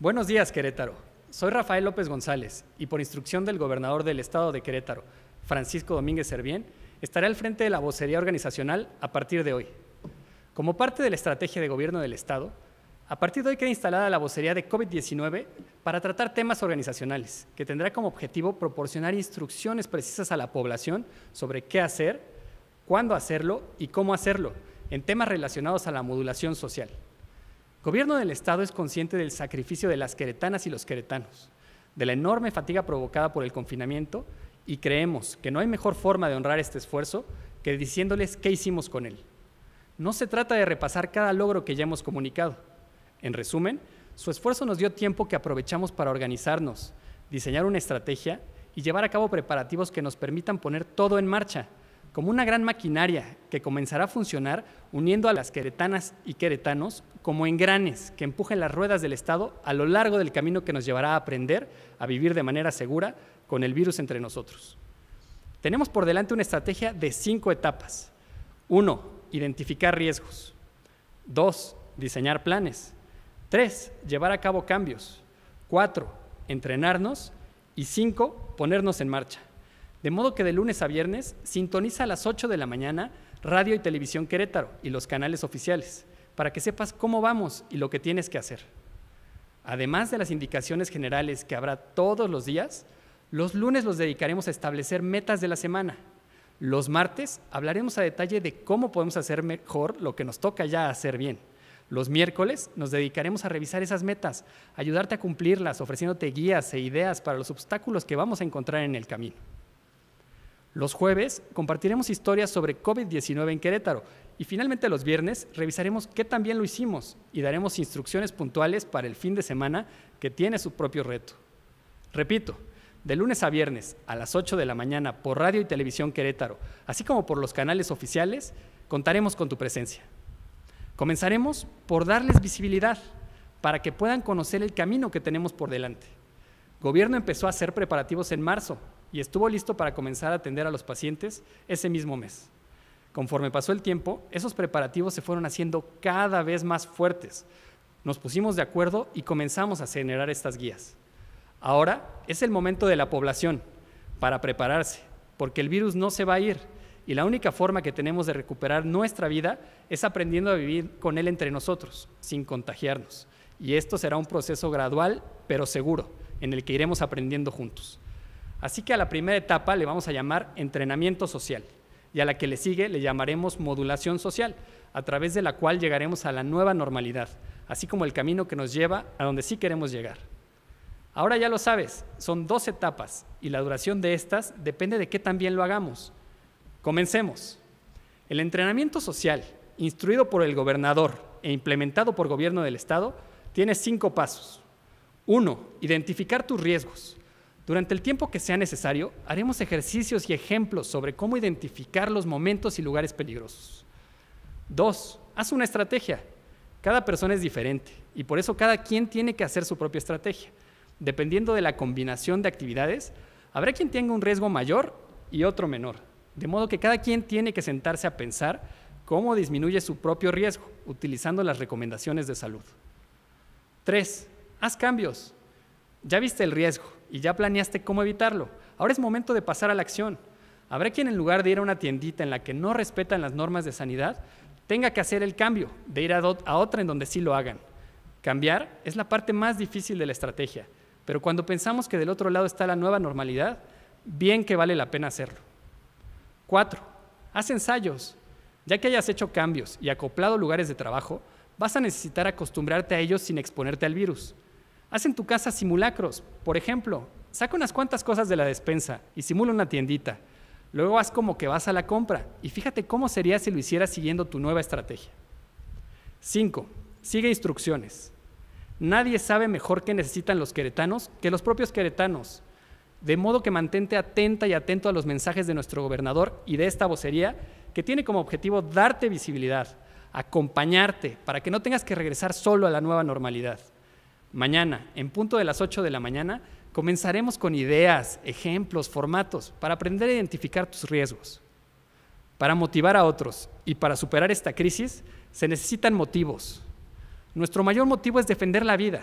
Buenos días, Querétaro. Soy Rafael López González y por instrucción del gobernador del estado de Querétaro, Francisco Domínguez Servién, estaré al frente de la vocería organizacional a partir de hoy. Como parte de la estrategia de gobierno del estado, a partir de hoy queda instalada la vocería de COVID-19 para tratar temas organizacionales, que tendrá como objetivo proporcionar instrucciones precisas a la población sobre qué hacer, cuándo hacerlo y cómo hacerlo en temas relacionados a la modulación social gobierno del Estado es consciente del sacrificio de las queretanas y los queretanos, de la enorme fatiga provocada por el confinamiento y creemos que no hay mejor forma de honrar este esfuerzo que diciéndoles qué hicimos con él. No se trata de repasar cada logro que ya hemos comunicado. En resumen, su esfuerzo nos dio tiempo que aprovechamos para organizarnos, diseñar una estrategia y llevar a cabo preparativos que nos permitan poner todo en marcha como una gran maquinaria que comenzará a funcionar uniendo a las queretanas y queretanos como engranes que empujen las ruedas del Estado a lo largo del camino que nos llevará a aprender a vivir de manera segura con el virus entre nosotros. Tenemos por delante una estrategia de cinco etapas. Uno, identificar riesgos. Dos, diseñar planes. Tres, llevar a cabo cambios. Cuatro, entrenarnos. Y cinco, ponernos en marcha. De modo que de lunes a viernes sintoniza a las 8 de la mañana Radio y Televisión Querétaro y los canales oficiales, para que sepas cómo vamos y lo que tienes que hacer. Además de las indicaciones generales que habrá todos los días, los lunes los dedicaremos a establecer metas de la semana. Los martes hablaremos a detalle de cómo podemos hacer mejor lo que nos toca ya hacer bien. Los miércoles nos dedicaremos a revisar esas metas, ayudarte a cumplirlas, ofreciéndote guías e ideas para los obstáculos que vamos a encontrar en el camino. Los jueves compartiremos historias sobre COVID-19 en Querétaro y finalmente los viernes revisaremos qué también lo hicimos y daremos instrucciones puntuales para el fin de semana que tiene su propio reto. Repito, de lunes a viernes a las 8 de la mañana por Radio y Televisión Querétaro, así como por los canales oficiales, contaremos con tu presencia. Comenzaremos por darles visibilidad para que puedan conocer el camino que tenemos por delante gobierno empezó a hacer preparativos en marzo y estuvo listo para comenzar a atender a los pacientes ese mismo mes. Conforme pasó el tiempo, esos preparativos se fueron haciendo cada vez más fuertes. Nos pusimos de acuerdo y comenzamos a generar estas guías. Ahora es el momento de la población para prepararse, porque el virus no se va a ir y la única forma que tenemos de recuperar nuestra vida es aprendiendo a vivir con él entre nosotros, sin contagiarnos. Y esto será un proceso gradual, pero seguro en el que iremos aprendiendo juntos. Así que a la primera etapa le vamos a llamar entrenamiento social y a la que le sigue le llamaremos modulación social, a través de la cual llegaremos a la nueva normalidad, así como el camino que nos lleva a donde sí queremos llegar. Ahora ya lo sabes, son dos etapas y la duración de estas depende de qué tan bien lo hagamos. Comencemos. El entrenamiento social, instruido por el gobernador e implementado por gobierno del Estado, tiene cinco pasos. Uno, identificar tus riesgos. Durante el tiempo que sea necesario, haremos ejercicios y ejemplos sobre cómo identificar los momentos y lugares peligrosos. 2. haz una estrategia. Cada persona es diferente y por eso cada quien tiene que hacer su propia estrategia. Dependiendo de la combinación de actividades, habrá quien tenga un riesgo mayor y otro menor. De modo que cada quien tiene que sentarse a pensar cómo disminuye su propio riesgo utilizando las recomendaciones de salud. 3. Haz cambios. Ya viste el riesgo y ya planeaste cómo evitarlo. Ahora es momento de pasar a la acción. Habrá quien en lugar de ir a una tiendita en la que no respetan las normas de sanidad, tenga que hacer el cambio, de ir a, otra en donde sí lo hagan. Cambiar es la parte más difícil de la estrategia, pero cuando pensamos que del otro lado está la nueva normalidad, bien que vale la pena hacerlo. Cuatro, Haz ensayos. Ya que hayas hecho cambios y acoplado lugares de trabajo, vas a necesitar acostumbrarte a ellos sin exponerte al virus. Haz en tu casa simulacros. Por ejemplo, saca unas cuantas cosas de la despensa y simula una tiendita. Luego haz como que vas a la compra y fíjate cómo sería si lo hicieras siguiendo tu nueva estrategia. 5. Sigue instrucciones. Nadie sabe mejor qué necesitan los queretanos que los propios queretanos. De modo que mantente atenta y atento a los mensajes de nuestro gobernador y de esta vocería que tiene como objetivo darte visibilidad, acompañarte, para que no tengas que regresar solo a la nueva normalidad. Mañana, en punto de las 8 de la mañana, comenzaremos con ideas, ejemplos, formatos para aprender a identificar tus riesgos. Para motivar a otros y para superar esta crisis se necesitan motivos. Nuestro mayor motivo es defender la vida.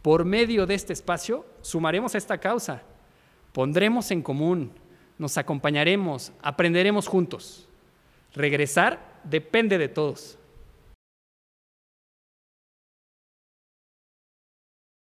Por medio de este espacio sumaremos a esta causa, pondremos en común, nos acompañaremos, aprenderemos juntos. Regresar depende de todos.